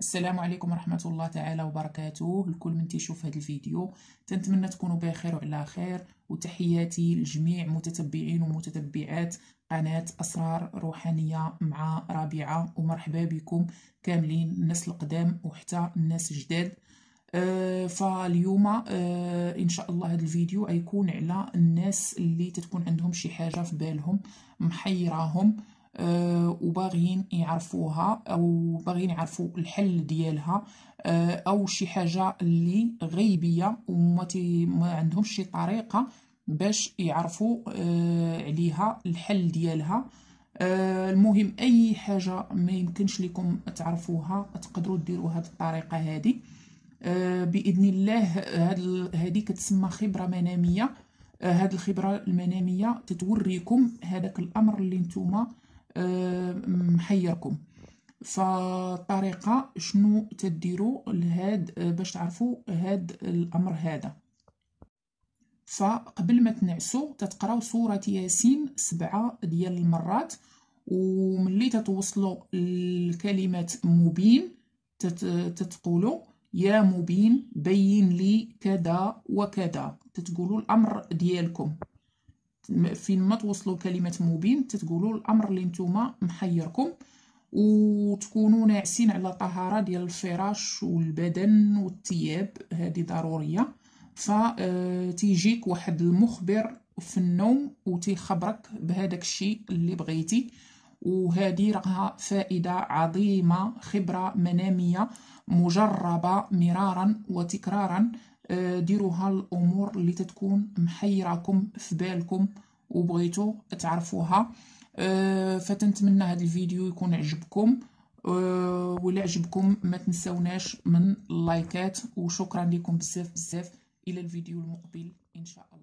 السلام عليكم ورحمة الله تعالى وبركاته لكل من تيشوف هذا الفيديو تنتمنى تكونوا بخير وعلى خير وتحياتي لجميع متتبعين ومتتبعات قناة أسرار روحانية مع رابعة ومرحبا بكم كاملين الناس القدام وحتى الناس الجداد أه فاليوم أه ان شاء الله هذا الفيديو غيكون على الناس اللي تتكون عندهم شي حاجه في بالهم محيراهم آه، وباغيين يعرفوها او باغيين يعرفوا الحل ديالها آه، او شي حاجه اللي غيبيه وما ما عندهمش شي طريقه باش يعرفوا آه، عليها الحل ديالها المهم اي حاجه ما يمكنش لكم تعرفوها تقدروا ديروا هذه الطريقه هذه باذن الله هذه كتسمى خبره مناميه هاد الخبره المناميه تتوريكم هذاك الامر اللي نتوما محيركم فالطريقه شنو تديروا لهاد باش تعرفوا هاد الامر هذا فقبل ما تنعسوا تتقراو سوره ياسين سبعة ديال المرات وملي تتوصلوا لكلمه مبين تتقولوا يا مبين بين لي كذا وكذا تتقولوا الامر ديالكم فين ما توصلوا كلمه مبين تتقولوا الامر اللي نتوما محيركم وتكونوا ناعسين على طهاره ديال الفراش والبدن والثياب هذه ضروريه فتيجيك آه، واحد المخبر في النوم وتيخبرك بهذاك الشيء اللي بغيتي وهذه راها فائده عظيمه خبره مناميه مجربه مرارا وتكرارا آه، ديروا هالامور اللي تتكون محيراكم في بالكم وبغيتوا تعرفوها آه، فتنتمنى هذا الفيديو يكون عجبكم آه، ولا عجبكم ما تنسوناش من اللايكات وشكرا لكم بزاف بزاف الى الفيديو المقبل ان شاء الله